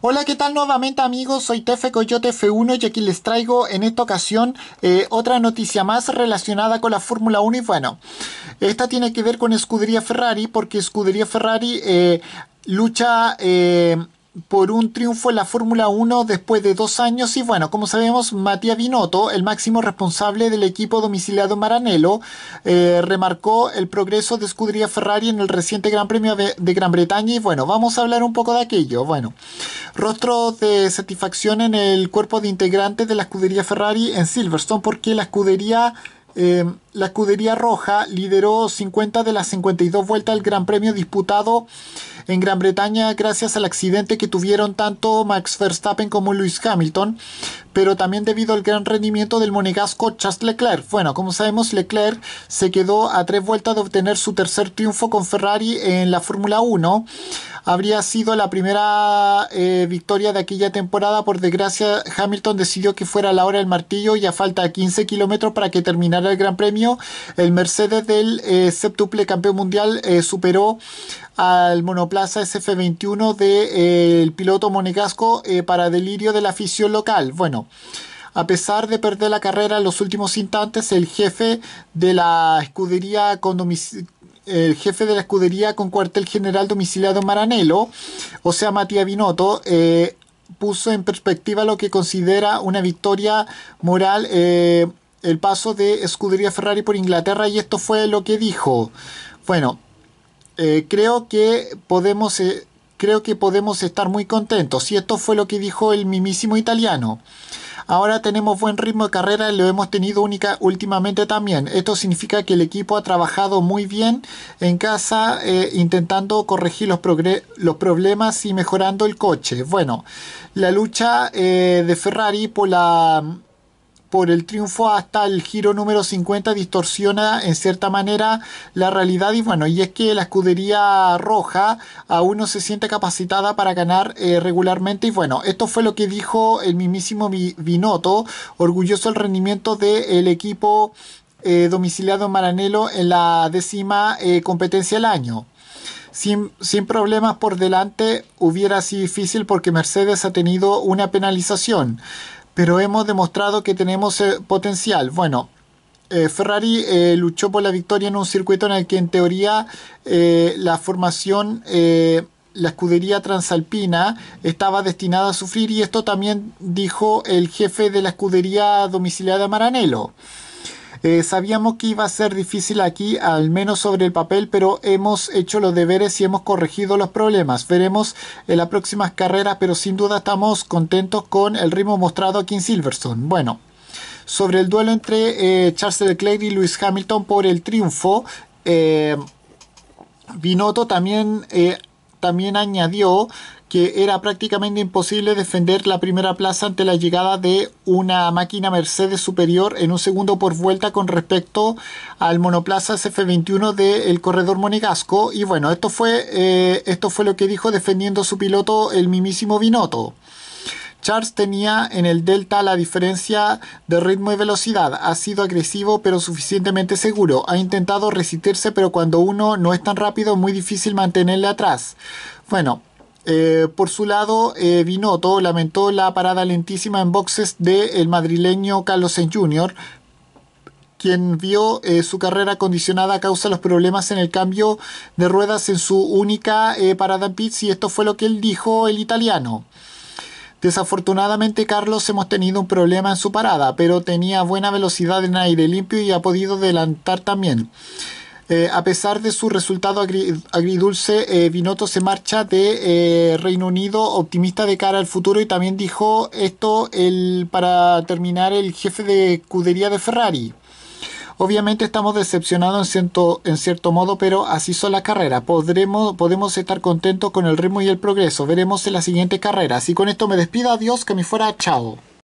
Hola, ¿qué tal nuevamente amigos? Soy Tefe Coyote F1 y aquí les traigo en esta ocasión eh, otra noticia más relacionada con la Fórmula 1 y bueno, esta tiene que ver con Escudería Ferrari porque Escudería Ferrari eh, lucha... Eh, por un triunfo en la Fórmula 1 después de dos años y bueno, como sabemos, Matías Binotto, el máximo responsable del equipo domiciliado Maranello, eh, remarcó el progreso de escudería Ferrari en el reciente Gran Premio de Gran Bretaña y bueno, vamos a hablar un poco de aquello. Bueno, rostro de satisfacción en el cuerpo de integrantes de la escudería Ferrari en Silverstone porque la escudería... Eh, la escudería roja lideró 50 de las 52 vueltas del Gran Premio disputado en Gran Bretaña gracias al accidente que tuvieron tanto Max Verstappen como Lewis Hamilton, pero también debido al gran rendimiento del monegasco Charles Leclerc. Bueno, como sabemos, Leclerc se quedó a tres vueltas de obtener su tercer triunfo con Ferrari en la Fórmula 1. Habría sido la primera eh, victoria de aquella temporada. Por desgracia, Hamilton decidió que fuera la hora del martillo y a falta de 15 kilómetros para que terminara el Gran Premio, el Mercedes del eh, septuple campeón mundial eh, superó al monoplaza SF21 del de, eh, piloto monegasco eh, para delirio de la afición local. Bueno, a pesar de perder la carrera en los últimos instantes, el jefe de la escudería con el jefe de la escudería con cuartel general domiciliado en Maranelo o sea, Matías Binotto, eh, puso en perspectiva lo que considera una victoria moral el paso de escudería Ferrari por Inglaterra y esto fue lo que dijo. Bueno, eh, creo que podemos... Eh, creo que podemos estar muy contentos. Y esto fue lo que dijo el mimísimo italiano. Ahora tenemos buen ritmo de carrera lo hemos tenido única últimamente también. Esto significa que el equipo ha trabajado muy bien en casa eh, intentando corregir los, los, problemas y mejorando el coche. Bueno, la lucha de Ferrari por la por el triunfo hasta el giro número 50 distorsiona en cierta manera la realidad y bueno, y es que la escudería roja aún no se siente capacitada para ganar eh, regularmente y bueno, esto fue lo que dijo el mismísimo Binotto, orgulloso del rendimiento del equipo eh, domiciliado en Maranelo en la décima eh, competencia del año. Sin, sin, problemas por delante hubiera sido difícil porque Mercedes ha tenido una penalización pero hemos demostrado que tenemos eh, potencial. Bueno, eh, Ferrari eh, luchó por la victoria en un circuito en el que en teoría la formación, la escudería transalpina estaba destinada a sufrir y esto también dijo el jefe de la escudería domiciliada Maranello. Eh, sabíamos que iba a ser difícil aquí, al menos sobre el papel, pero hemos hecho los deberes y hemos corregido los problemas. Veremos en las próximas carreras, pero sin duda estamos contentos con el ritmo mostrado aquí en Silverstone. Bueno. Sobre el duelo entre eh, Charles Leclerc y Lewis Hamilton por el triunfo, eh, Binotto también, eh, también añadió que era prácticamente imposible defender la primera plaza ante la llegada de una máquina Mercedes superior en un segundo por vuelta con respecto al monoplaza F21 del corredor monegasco. Y bueno, esto fue, eh, esto fue lo que dijo defendiendo su piloto el mismísimo Binotto. Charles tenía en el Delta la diferencia de ritmo y velocidad. Ha sido agresivo pero suficientemente seguro. Ha intentado resistirse pero cuando uno no es tan rápido es muy difícil mantenerle atrás. Bueno, eh, por su lado, eh, lamentó la parada lentísima en boxes del madrileño Carlos Sainz Jr., quien vio eh, su carrera condicionada a causa de los problemas en el cambio de ruedas en su única eh, parada en pits y esto fue lo que él dijo el italiano. Desafortunadamente Carlos hemos tenido un problema en su parada, pero tenía buena velocidad en aire limpio y ha podido adelantar también. Eh, a pesar de su resultado agridulce, Vinotto eh, se marcha de eh, Reino Unido optimista de cara al futuro y también dijo esto el, para terminar el jefe de cudería de Ferrari. Obviamente estamos decepcionados en cierto, en cierto modo, pero así son las carreras. Podremos, podemos estar contentos con el ritmo y el progreso. Veremos en la siguiente carrera. Así con esto me despido. Adiós, que me fuera. Chao.